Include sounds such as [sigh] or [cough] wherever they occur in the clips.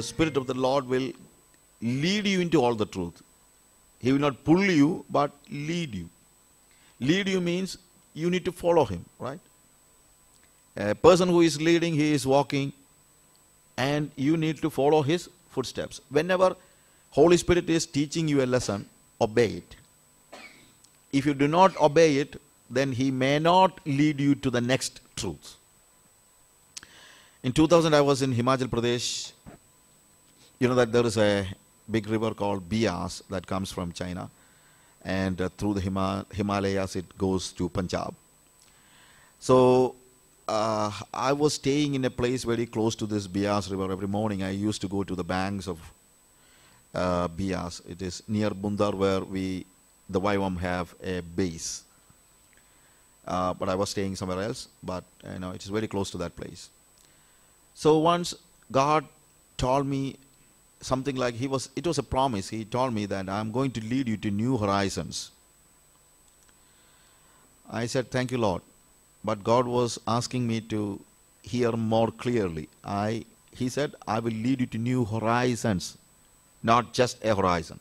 the Spirit of the Lord will lead you into all the truth. He will not pull you, but lead you. Lead you means you need to follow Him, right? A person who is leading, he is walking, and you need to follow his footsteps. Whenever Holy Spirit is teaching you a lesson, obey it. If you do not obey it, then he may not lead you to the next truth. In 2000, I was in Himachal Pradesh you know that there is a big river called Bias that comes from China, and uh, through the Hima Himalayas it goes to Punjab. So uh, I was staying in a place very close to this Bias river every morning. I used to go to the banks of uh, Bias. It is near Bundar where we, the YWAM have a base. Uh, but I was staying somewhere else, but you know, it is very close to that place. So once God told me something like he was it was a promise he told me that i'm going to lead you to new horizons i said thank you lord but god was asking me to hear more clearly i he said i will lead you to new horizons not just a horizon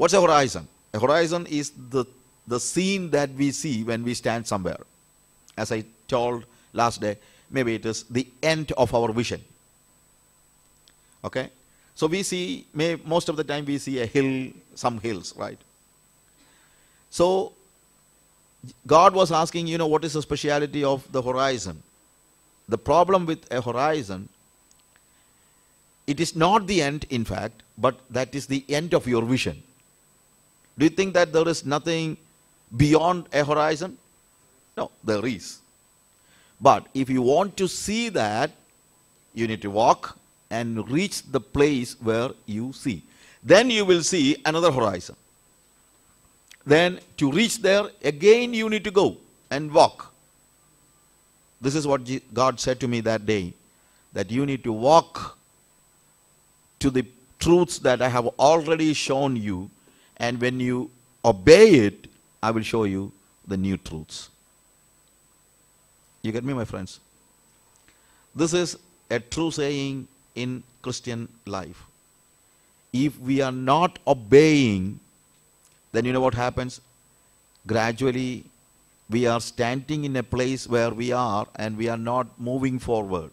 what's a horizon a horizon is the the scene that we see when we stand somewhere as i told last day maybe it is the end of our vision Okay? So we see, may, most of the time we see a hill, some hills, right? So God was asking, you know, what is the speciality of the horizon? The problem with a horizon, it is not the end, in fact, but that is the end of your vision. Do you think that there is nothing beyond a horizon? No, there is. But if you want to see that, you need to walk, and reach the place where you see. Then you will see another horizon. Then to reach there, again you need to go and walk. This is what God said to me that day, that you need to walk to the truths that I have already shown you, and when you obey it, I will show you the new truths. You get me, my friends? This is a true saying in Christian life. If we are not obeying, then you know what happens? Gradually, we are standing in a place where we are and we are not moving forward.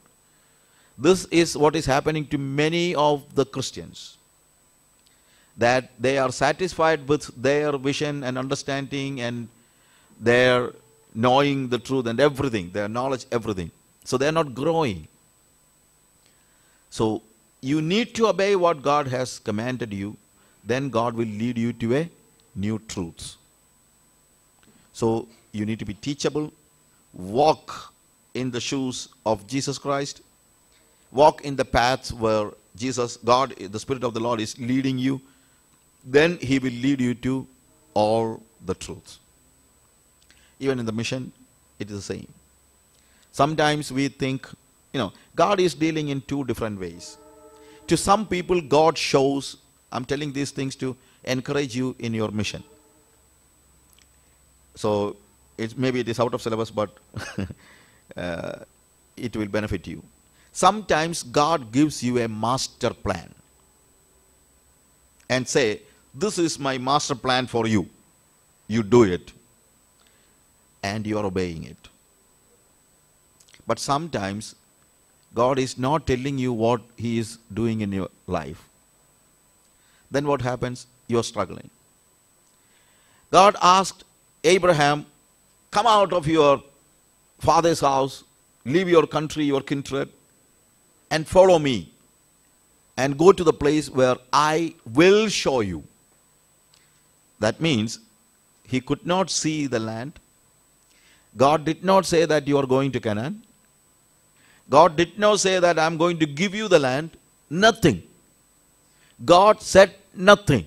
This is what is happening to many of the Christians. That they are satisfied with their vision and understanding and their knowing the truth and everything, their knowledge, everything. So they are not growing. So you need to obey what God has commanded you. Then God will lead you to a new truth. So you need to be teachable. Walk in the shoes of Jesus Christ. Walk in the path where Jesus, God, the Spirit of the Lord is leading you. Then He will lead you to all the truths. Even in the mission, it is the same. Sometimes we think you know, God is dealing in two different ways. To some people, God shows, I'm telling these things to encourage you in your mission. So, it's, maybe it is out of syllabus, but [laughs] uh, it will benefit you. Sometimes God gives you a master plan and say, this is my master plan for you. You do it. And you are obeying it. But sometimes God is not telling you what He is doing in your life, then what happens? You are struggling. God asked Abraham, Come out of your father's house, leave your country, your kindred, and follow me, and go to the place where I will show you. That means he could not see the land. God did not say that you are going to Canaan. God did not say that I'm going to give you the land. Nothing. God said nothing.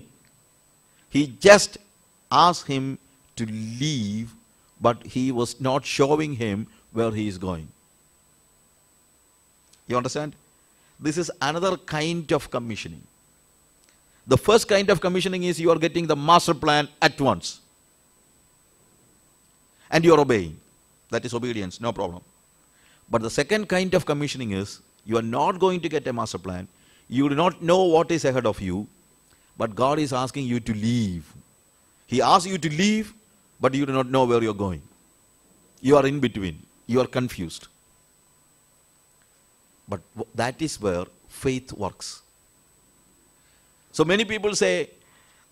He just asked him to leave, but he was not showing him where he is going. You understand? This is another kind of commissioning. The first kind of commissioning is you are getting the master plan at once. And you are obeying. That is obedience, no problem. But the second kind of commissioning is you are not going to get a master plan. You do not know what is ahead of you, but God is asking you to leave. He asks you to leave, but you do not know where you're going. You are in between. You are confused. But that is where faith works. So many people say,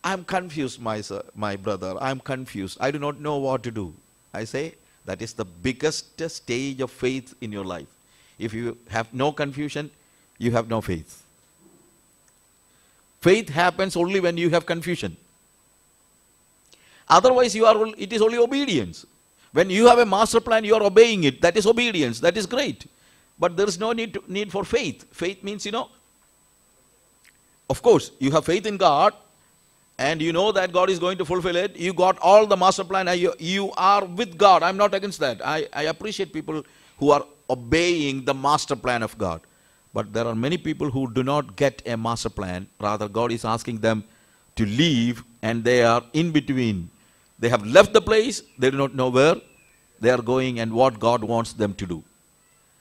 I'm confused, my, sir, my brother. I'm confused. I do not know what to do. I say, that is the biggest stage of faith in your life. If you have no confusion, you have no faith. Faith happens only when you have confusion. Otherwise, you are, it is only obedience. When you have a master plan, you are obeying it. That is obedience. That is great. But there is no need, to, need for faith. Faith means, you know, of course, you have faith in God, and you know that God is going to fulfill it. You got all the master plan. You, are with God. I'm not against that. I, I appreciate people who are obeying the master plan of God. But there are many people who do not get a master plan. Rather, God is asking them to leave and they are in between. They have left the place, they do not know where they are going and what God wants them to do.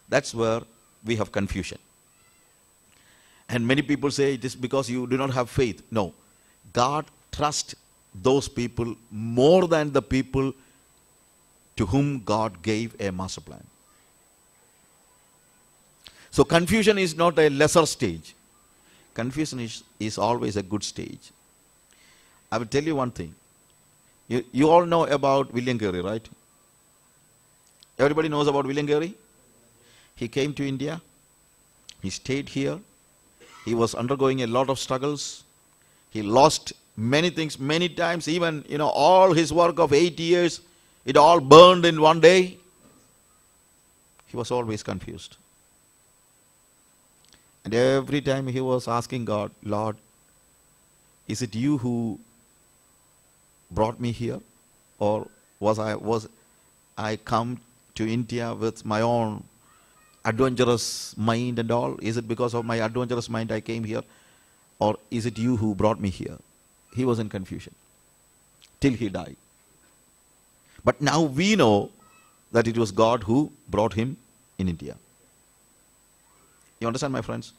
That's where we have confusion. And many people say it is because you do not have faith. No God trusts those people more than the people to whom God gave a master plan. So confusion is not a lesser stage. Confusion is, is always a good stage. I will tell you one thing. You, you all know about William Carey, right? Everybody knows about William Carey? He came to India. He stayed here. He was undergoing a lot of struggles. He lost many things many times, even, you know, all his work of eight years, it all burned in one day. He was always confused. And every time he was asking God, Lord, is it you who brought me here? Or was I, was I come to India with my own adventurous mind and all? Is it because of my adventurous mind I came here? or is it you who brought me here? He was in confusion till he died. But now we know that it was God who brought him in India. You understand, my friends?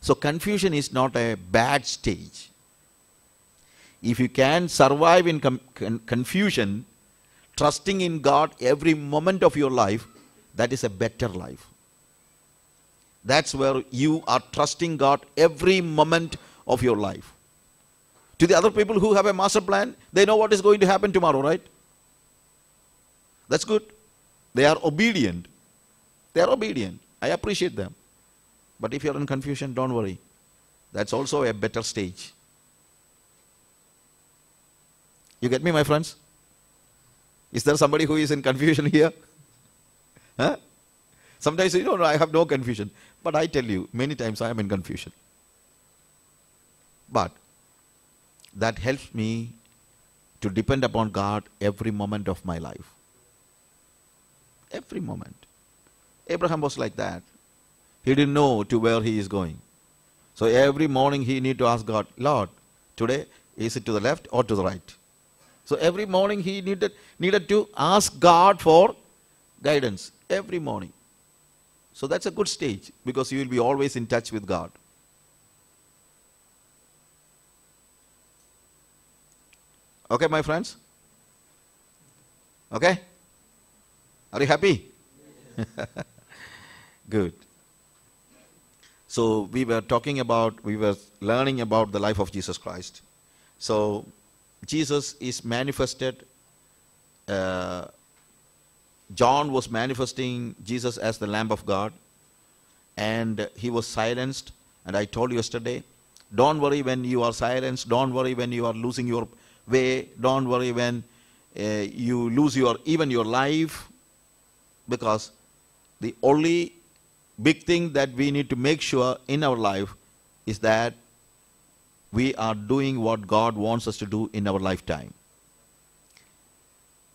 So, confusion is not a bad stage. If you can survive in con confusion, trusting in God every moment of your life, that is a better life. That's where you are trusting God every moment of your life. To the other people who have a master plan, they know what is going to happen tomorrow, right? That's good. They are obedient. They are obedient. I appreciate them. But if you're in confusion, don't worry. That's also a better stage. You get me, my friends? Is there somebody who is in confusion here? Huh? Sometimes you know, I have no confusion. But I tell you, many times I am in confusion. But that helps me to depend upon God every moment of my life. Every moment. Abraham was like that. He didn't know to where he is going. So every morning he need to ask God, Lord, today is it to the left or to the right? So every morning he needed, needed to ask God for guidance. Every morning. So that's a good stage because you will be always in touch with God. Okay, my friends? Okay? Are you happy? [laughs] Good. So we were talking about, we were learning about the life of Jesus Christ. So Jesus is manifested uh, John was manifesting Jesus as the Lamb of God and he was silenced. And I told you yesterday, don't worry when you are silenced, don't worry when you are losing your way, don't worry when uh, you lose your even your life because the only big thing that we need to make sure in our life is that we are doing what God wants us to do in our lifetime.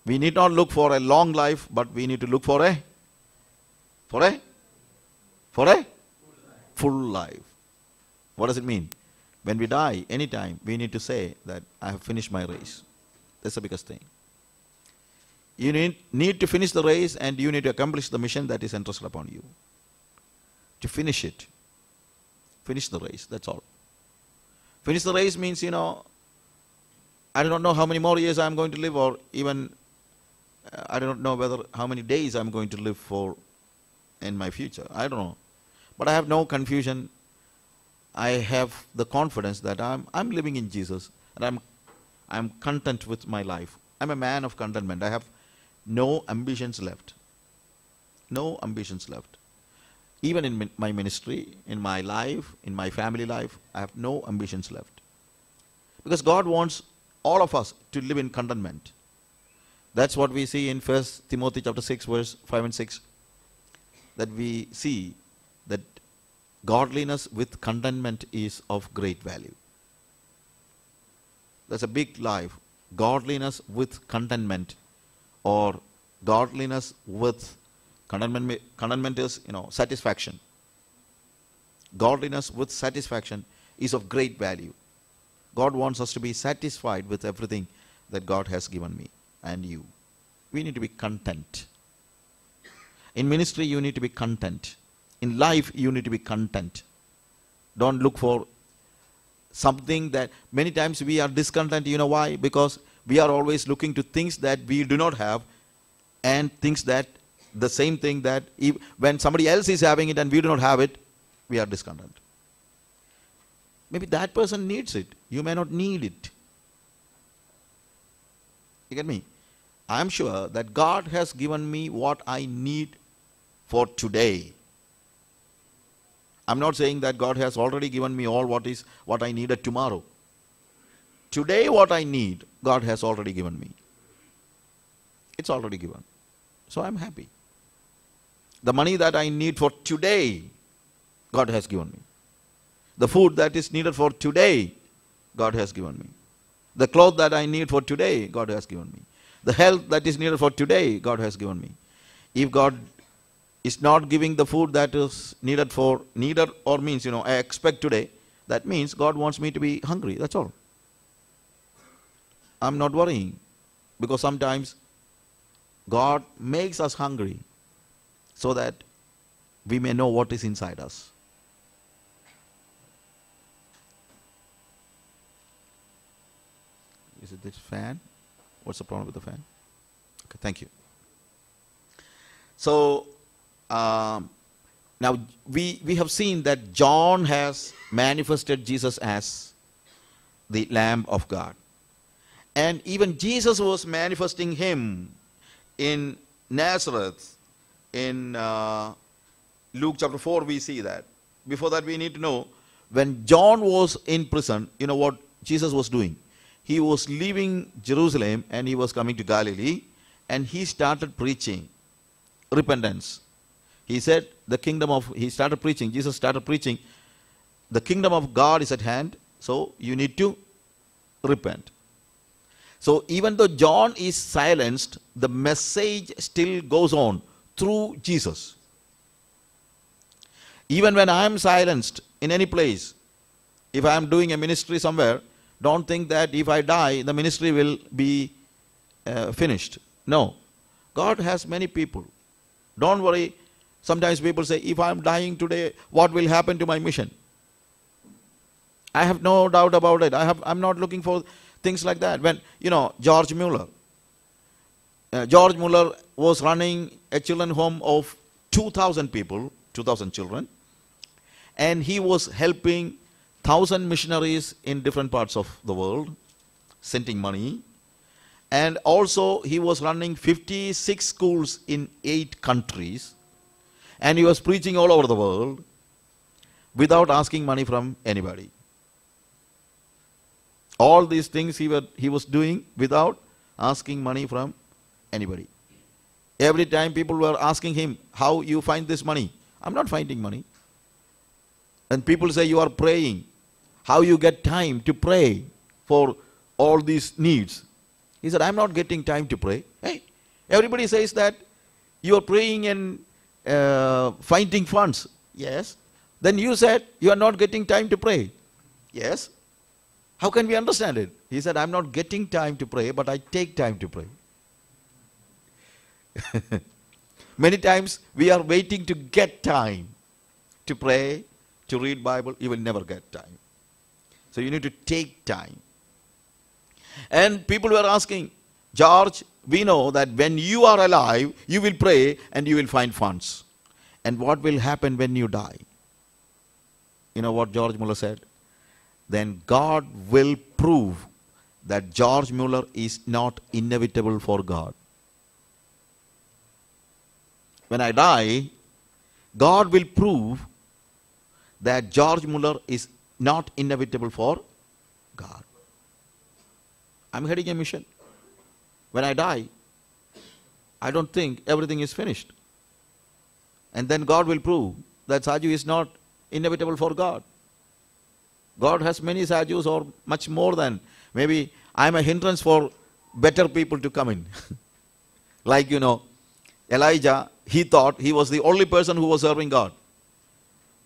We need not look for a long life, but we need to look for a for a for a full life. What does it mean? When we die, anytime, we need to say that I have finished my race. That's the biggest thing. You need, need to finish the race and you need to accomplish the mission that is entrusted upon you. To finish it. Finish the race, that's all. Finish the race means, you know, I don't know how many more years I'm going to live or even I don't know whether how many days I'm going to live for in my future. I don't know. But I have no confusion. I have the confidence that I'm, I'm living in Jesus and I'm, I'm content with my life. I'm a man of contentment. I have no ambitions left. No ambitions left. Even in my ministry, in my life, in my family life, I have no ambitions left. Because God wants all of us to live in contentment. That's what we see in First Timothy chapter 6 verse 5 and 6 that we see that godliness with contentment is of great value. That's a big life. Godliness with contentment or godliness with contentment, contentment is, you know, satisfaction. Godliness with satisfaction is of great value. God wants us to be satisfied with everything that God has given me and you. We need to be content. In ministry, you need to be content. In life, you need to be content. Don't look for something that many times we are discontent. You know why? Because we are always looking to things that we do not have and things that the same thing that if, when somebody else is having it and we do not have it, we are discontent. Maybe that person needs it. You may not need it. You get me? I am sure that God has given me what I need for today. I'm not saying that God has already given me all what is what I needed tomorrow. Today what I need, God has already given me. It's already given. So I'm happy. The money that I need for today, God has given me. The food that is needed for today, God has given me. The clothes that I need for today, God has given me. The health that is needed for today, God has given me. If God is not giving the food that is needed for, needed or means, you know, I expect today, that means God wants me to be hungry, that's all. I'm not worrying because sometimes God makes us hungry so that we may know what is inside us. Is it this fan? What's the problem with the fan? Okay, thank you. So um, now we, we have seen that John has manifested Jesus as the Lamb of God. And even Jesus was manifesting him in Nazareth. In uh, Luke chapter 4, we see that. Before that, we need to know when John was in prison, you know what Jesus was doing? he was leaving Jerusalem and he was coming to Galilee and he started preaching repentance. He said, the kingdom of, he started preaching, Jesus started preaching, the kingdom of God is at hand, so you need to repent. So even though John is silenced, the message still goes on through Jesus. Even when I am silenced in any place, if I am doing a ministry somewhere, don't think that if I die, the ministry will be uh, finished. No. God has many people. Don't worry. Sometimes people say, if I'm dying today, what will happen to my mission? I have no doubt about it. I have, I'm not looking for things like that. When, you know, George Mueller, uh, George Mueller was running a children's home of 2,000 people, 2,000 children, and he was helping thousand missionaries in different parts of the world, sending money. And also he was running 56 schools in eight countries. And he was preaching all over the world without asking money from anybody. All these things he, were, he was doing without asking money from anybody. Every time people were asking him, how you find this money? I'm not finding money. And people say, you are praying. How you get time to pray for all these needs? He said, I'm not getting time to pray. Hey, everybody says that you are praying and uh, finding funds. Yes. Then you said you are not getting time to pray. Yes. How can we understand it? He said, I'm not getting time to pray, but I take time to pray. [laughs] Many times we are waiting to get time to pray, to read Bible. You will never get time. So you need to take time. And people were asking, George, we know that when you are alive, you will pray and you will find funds. And what will happen when you die? You know what George Muller said? Then God will prove that George Muller is not inevitable for God. When I die, God will prove that George Muller is not inevitable for God. I'm heading a mission. When I die, I don't think everything is finished. And then God will prove that Saju is not inevitable for God. God has many Sajus or much more than. Maybe I'm a hindrance for better people to come in. [laughs] like, you know, Elijah, he thought he was the only person who was serving God.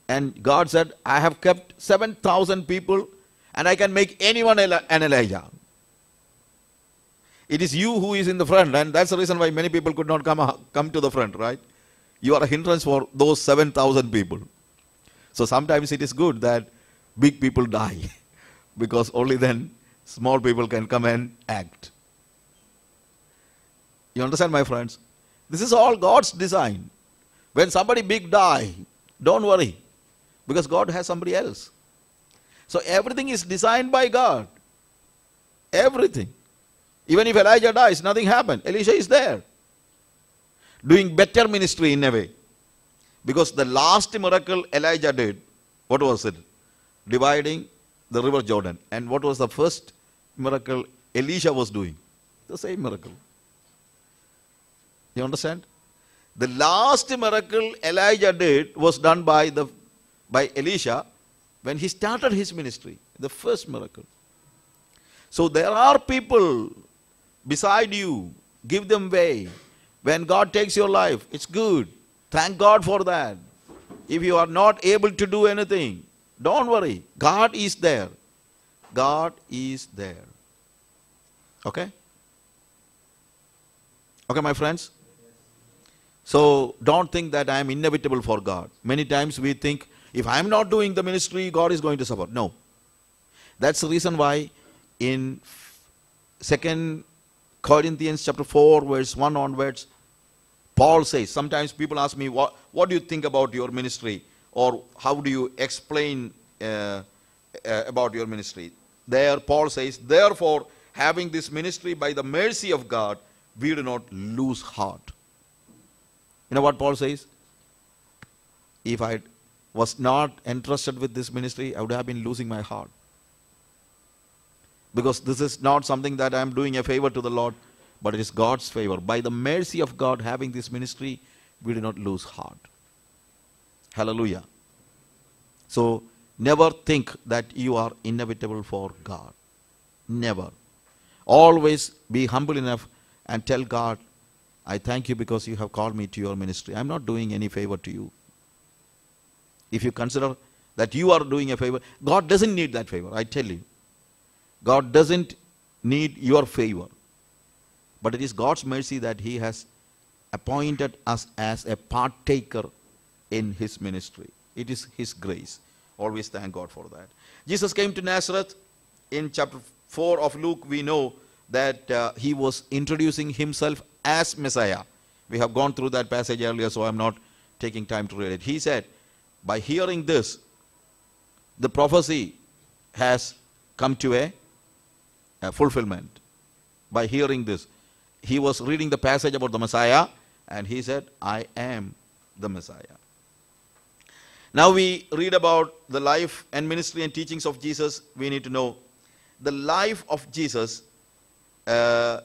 And God said, I have kept 7,000 people and I can make anyone an Elijah. It is you who is in the front and that's the reason why many people could not come, come to the front, right? You are a hindrance for those 7,000 people. So sometimes it is good that big people die [laughs] because only then small people can come and act. You understand, my friends? This is all God's design. When somebody big die, don't worry. Because God has somebody else. So everything is designed by God. Everything. Even if Elijah dies, nothing happened. Elisha is there. Doing better ministry in a way. Because the last miracle Elijah did, what was it? Dividing the river Jordan. And what was the first miracle Elisha was doing? The same miracle. You understand? The last miracle Elijah did was done by the by Elisha when he started his ministry, the first miracle. So there are people beside you, give them way. When God takes your life, it's good. Thank God for that. If you are not able to do anything, don't worry. God is there. God is there. Okay? Okay, my friends? So don't think that I am inevitable for God. Many times we think if I am not doing the ministry, God is going to suffer. No. That's the reason why in 2 Corinthians chapter 4, verse 1 onwards, Paul says, sometimes people ask me, what, what do you think about your ministry? Or how do you explain uh, uh, about your ministry? There, Paul says, therefore, having this ministry by the mercy of God, we do not lose heart. You know what Paul says? If I was not entrusted with this ministry, I would have been losing my heart. Because this is not something that I am doing a favor to the Lord, but it is God's favor. By the mercy of God having this ministry, we do not lose heart. Hallelujah. So, never think that you are inevitable for God. Never. Always be humble enough and tell God, I thank you because you have called me to your ministry. I'm not doing any favor to you. If you consider that you are doing a favor, God doesn't need that favor, I tell you. God doesn't need your favor. But it is God's mercy that He has appointed us as a partaker in His ministry. It is His grace. Always thank God for that. Jesus came to Nazareth. In chapter 4 of Luke, we know that uh, He was introducing Himself as Messiah. We have gone through that passage earlier, so I'm not taking time to read it. He said, by hearing this, the prophecy has come to a, a fulfillment. By hearing this, he was reading the passage about the Messiah and he said, I am the Messiah. Now we read about the life and ministry and teachings of Jesus. We need to know the life of Jesus. Uh,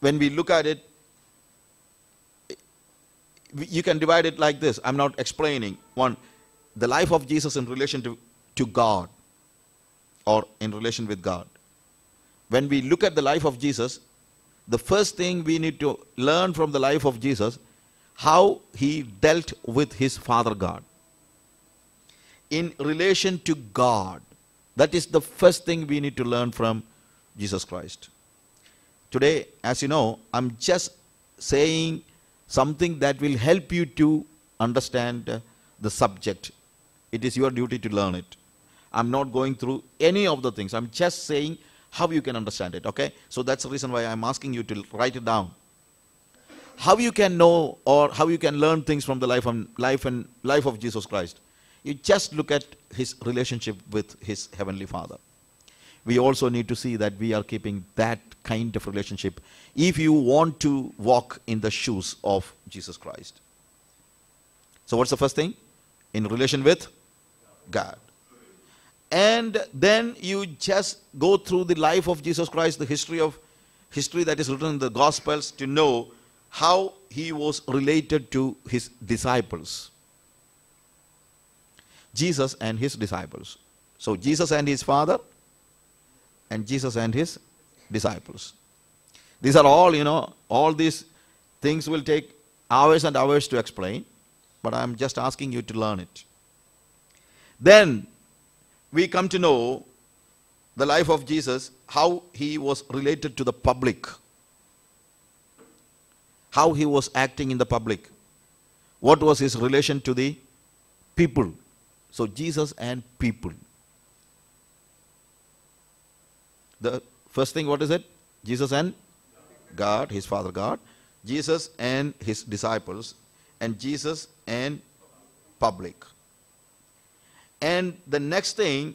when we look at it, you can divide it like this. I'm not explaining. One, the life of Jesus in relation to, to God or in relation with God. When we look at the life of Jesus, the first thing we need to learn from the life of Jesus, how he dealt with his Father God. In relation to God, that is the first thing we need to learn from Jesus Christ. Today, as you know, I'm just saying something that will help you to understand uh, the subject. It is your duty to learn it. I'm not going through any of the things. I'm just saying how you can understand it, okay? So that's the reason why I'm asking you to write it down. How you can know or how you can learn things from the life and life and life of Jesus Christ. You just look at his relationship with his heavenly Father we also need to see that we are keeping that kind of relationship if you want to walk in the shoes of Jesus Christ. So what's the first thing? In relation with God. And then you just go through the life of Jesus Christ, the history of history that is written in the Gospels to know how he was related to his disciples. Jesus and his disciples. So Jesus and his father, and Jesus and his disciples. These are all, you know, all these things will take hours and hours to explain, but I'm just asking you to learn it. Then we come to know the life of Jesus, how he was related to the public, how he was acting in the public, what was his relation to the people. So, Jesus and people. The first thing, what is it? Jesus and God, his father God. Jesus and his disciples. And Jesus and public. And the next thing,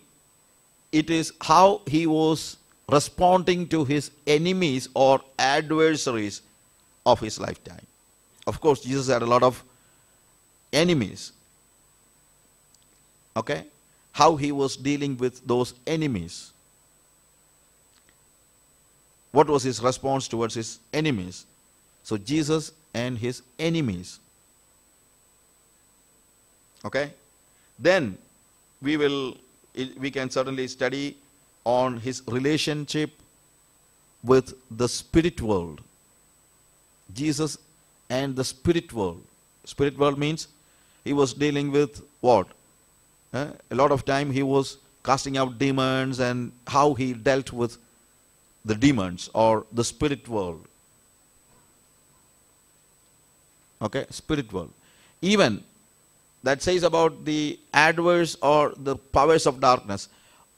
it is how he was responding to his enemies or adversaries of his lifetime. Of course, Jesus had a lot of enemies. Okay? How he was dealing with those enemies. What was his response towards his enemies? So Jesus and his enemies. Okay? Then we will we can certainly study on his relationship with the spirit world. Jesus and the spirit world. Spirit world means he was dealing with what? Eh? A lot of time he was casting out demons and how he dealt with the demons or the spirit world. Okay, spirit world. Even that says about the adverse or the powers of darkness.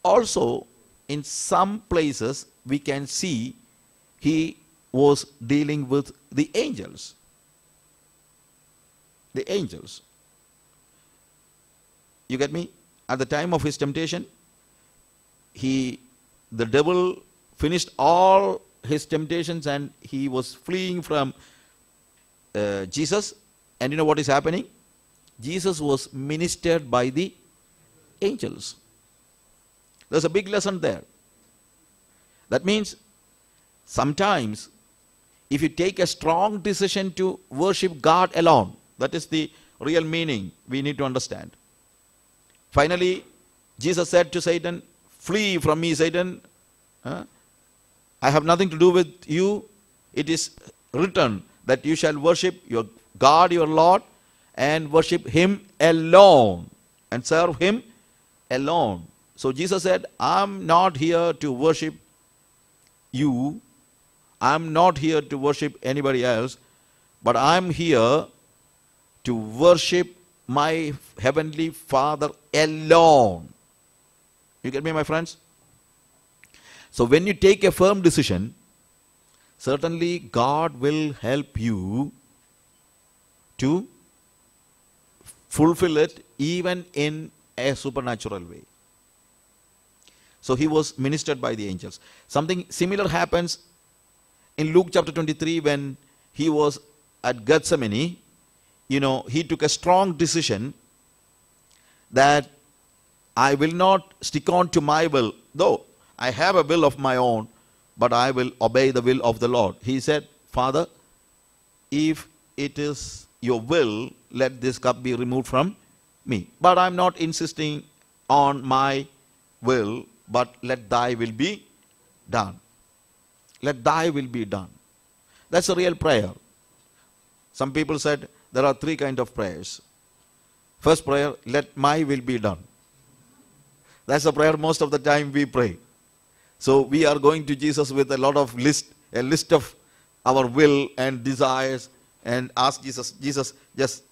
Also, in some places, we can see he was dealing with the angels. The angels. You get me? At the time of his temptation, he, the devil finished all his temptations and he was fleeing from uh, Jesus. And you know what is happening? Jesus was ministered by the angels. There's a big lesson there. That means sometimes if you take a strong decision to worship God alone, that is the real meaning we need to understand. Finally, Jesus said to Satan, Flee from me, Satan. Huh? I have nothing to do with you. It is written that you shall worship your God, your Lord, and worship Him alone and serve Him alone. So Jesus said, I'm not here to worship you. I'm not here to worship anybody else, but I'm here to worship my Heavenly Father alone. You get me, my friends? So when you take a firm decision, certainly God will help you to fulfill it even in a supernatural way. So he was ministered by the angels. Something similar happens in Luke chapter 23 when he was at Gethsemane. You know, he took a strong decision that I will not stick on to my will, though I have a will of my own, but I will obey the will of the Lord. He said, Father, if it is your will, let this cup be removed from me. But I'm not insisting on my will, but let thy will be done. Let thy will be done. That's a real prayer. Some people said there are three kinds of prayers. First prayer, let my will be done. That's the prayer most of the time we pray. So we are going to Jesus with a lot of list, a list of our will and desires and ask Jesus, Jesus, just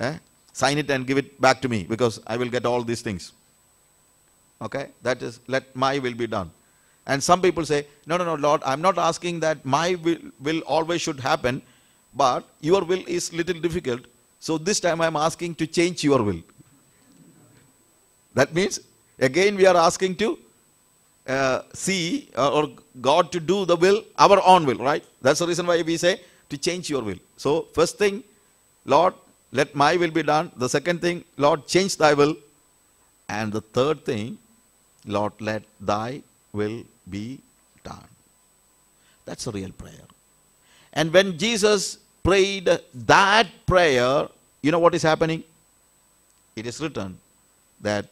eh, sign it and give it back to me because I will get all these things. Okay? That is, let my will be done. And some people say, no, no, no, Lord, I'm not asking that my will, will always should happen, but your will is little difficult. So this time I'm asking to change your will. That means, again we are asking to uh, see uh, or God to do the will, our own will, right? That's the reason why we say to change your will. So, first thing, Lord, let my will be done. The second thing, Lord, change thy will. And the third thing, Lord, let thy will be done. That's a real prayer. And when Jesus prayed that prayer, you know what is happening? It is written that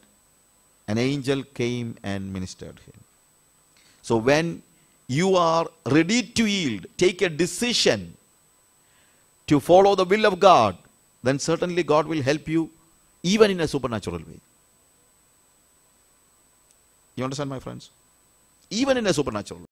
an angel came and ministered him. So when you are ready to yield, take a decision to follow the will of God, then certainly God will help you even in a supernatural way. You understand, my friends? Even in a supernatural way.